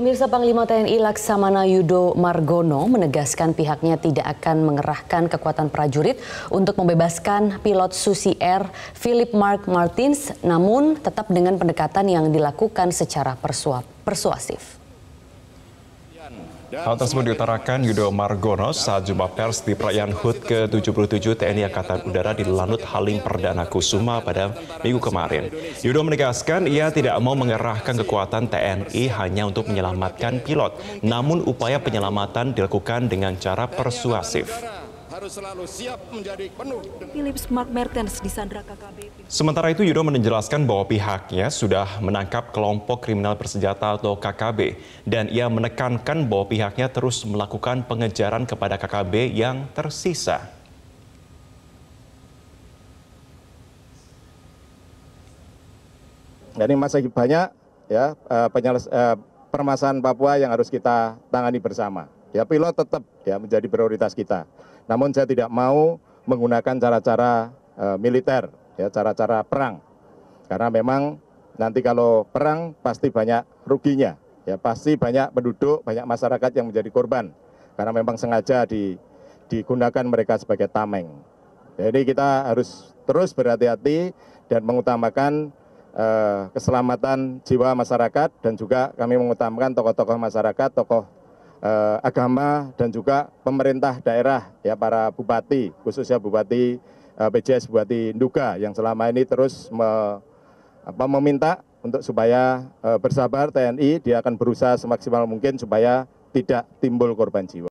Pemirsa Panglima TNI Laksamana Yudo Margono menegaskan pihaknya tidak akan mengerahkan kekuatan prajurit untuk membebaskan pilot Susi Air Philip Mark Martins namun tetap dengan pendekatan yang dilakukan secara persuasif. Hal tersebut diutarakan Yudo Margono saat jumpa pers di perayaan HUT ke-77 TNI Angkatan Udara di Lanut Halim Perdana Kusuma pada minggu kemarin. Yudo menegaskan ia tidak mau mengerahkan kekuatan TNI hanya untuk menyelamatkan pilot, namun upaya penyelamatan dilakukan dengan cara persuasif harus selalu siap menjadi penuh. Philips Mark Mertens di Sandra KKB. Sementara itu Yudo menjelaskan bahwa pihaknya sudah menangkap kelompok kriminal bersenjata atau KKB dan ia menekankan bahwa pihaknya terus melakukan pengejaran kepada KKB yang tersisa. Jadi masih banyak ya eh, penyelesa eh, permasalahan Papua yang harus kita tangani bersama ya pilot tetap ya menjadi prioritas kita. Namun saya tidak mau menggunakan cara-cara e, militer, ya cara-cara perang, karena memang nanti kalau perang pasti banyak ruginya, ya pasti banyak penduduk, banyak masyarakat yang menjadi korban, karena memang sengaja di, digunakan mereka sebagai tameng. Jadi ya, kita harus terus berhati-hati dan mengutamakan e, keselamatan jiwa masyarakat dan juga kami mengutamakan tokoh-tokoh masyarakat, tokoh eh, agama dan juga pemerintah daerah ya para bupati khususnya bupati eh, PJS Bupati Nduga yang selama ini terus me, apa, meminta untuk supaya eh, bersabar TNI dia akan berusaha semaksimal mungkin supaya tidak timbul korban jiwa.